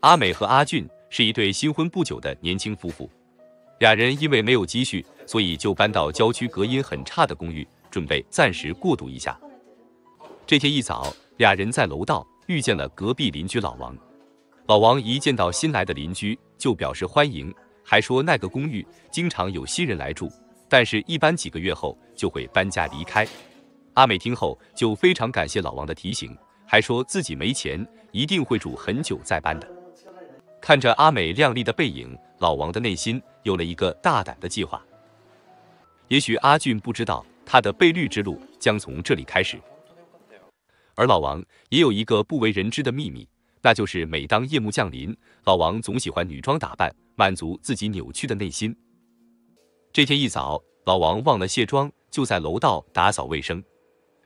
阿美和阿俊是一对新婚不久的年轻夫妇，俩人因为没有积蓄，所以就搬到郊区隔音很差的公寓，准备暂时过渡一下。这天一早，俩人在楼道遇见了隔壁邻居老王。老王一见到新来的邻居就表示欢迎，还说那个公寓经常有新人来住，但是一般几个月后就会搬家离开。阿美听后就非常感谢老王的提醒，还说自己没钱，一定会住很久再搬的。看着阿美靓丽的背影，老王的内心有了一个大胆的计划。也许阿俊不知道，他的被绿之路将从这里开始。而老王也有一个不为人知的秘密，那就是每当夜幕降临，老王总喜欢女装打扮，满足自己扭曲的内心。这天一早，老王忘了卸妆，就在楼道打扫卫生。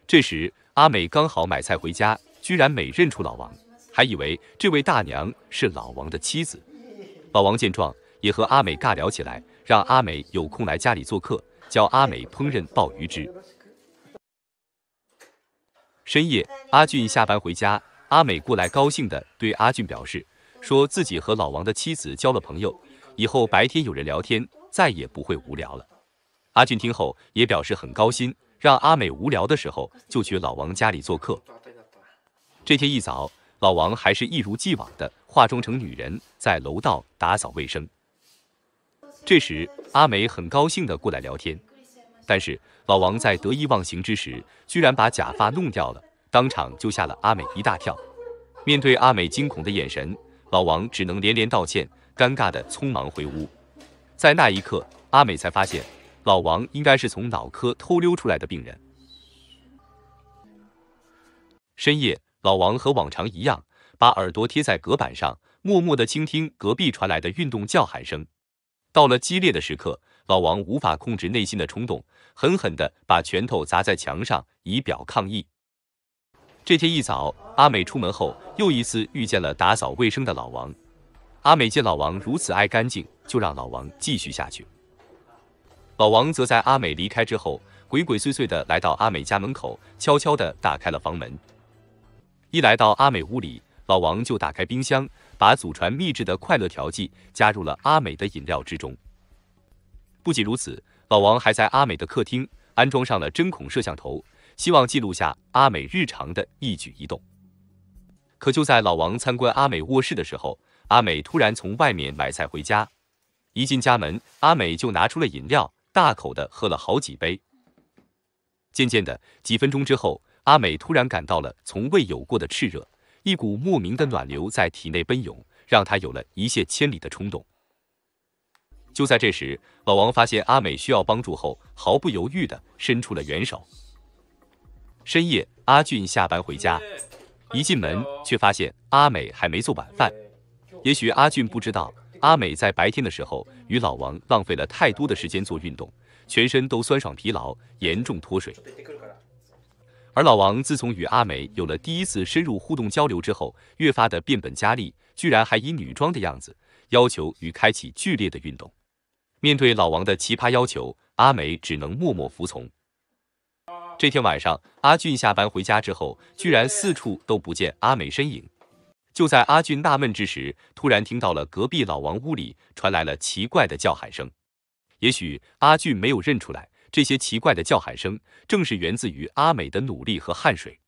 这时，阿美刚好买菜回家，居然没认出老王。还以为这位大娘是老王的妻子，老王见状也和阿美尬聊起来，让阿美有空来家里做客，教阿美烹饪鲍鱼汁。深夜，阿俊下班回家，阿美过来高兴的对阿俊表示，说自己和老王的妻子交了朋友，以后白天有人聊天，再也不会无聊了。阿俊听后也表示很高兴，让阿美无聊的时候就去老王家里做客。这天一早。老王还是一如既往的化妆成女人，在楼道打扫卫生。这时，阿美很高兴的过来聊天，但是老王在得意忘形之时，居然把假发弄掉了，当场就吓了阿美一大跳。面对阿美惊恐的眼神，老王只能连连道歉，尴尬的匆忙回屋。在那一刻，阿美才发现，老王应该是从脑科偷溜出来的病人。深夜。老王和往常一样，把耳朵贴在隔板上，默默地倾听隔壁传来的运动叫喊声。到了激烈的时刻，老王无法控制内心的冲动，狠狠地把拳头砸在墙上，以表抗议。这天一早，阿美出门后，又一次遇见了打扫卫生的老王。阿美见老王如此爱干净，就让老王继续下去。老王则在阿美离开之后，鬼鬼祟祟地来到阿美家门口，悄悄地打开了房门。一来到阿美屋里，老王就打开冰箱，把祖传秘制的快乐调剂加入了阿美的饮料之中。不仅如此，老王还在阿美的客厅安装上了针孔摄像头，希望记录下阿美日常的一举一动。可就在老王参观阿美卧室的时候，阿美突然从外面买菜回家，一进家门，阿美就拿出了饮料，大口的喝了好几杯。渐渐的，几分钟之后。阿美突然感到了从未有过的炽热，一股莫名的暖流在体内奔涌，让她有了一泻千里的冲动。就在这时，老王发现阿美需要帮助后，毫不犹豫的伸出了援手。深夜，阿俊下班回家，一进门却发现阿美还没做晚饭。也许阿俊不知道，阿美在白天的时候与老王浪费了太多的时间做运动，全身都酸爽疲劳，严重脱水。而老王自从与阿美有了第一次深入互动交流之后，越发的变本加厉，居然还以女装的样子要求与开启剧烈的运动。面对老王的奇葩要求，阿美只能默默服从。这天晚上，阿俊下班回家之后，居然四处都不见阿美身影。就在阿俊纳闷之时，突然听到了隔壁老王屋里传来了奇怪的叫喊声。也许阿俊没有认出来。这些奇怪的叫喊声，正是源自于阿美的努力和汗水。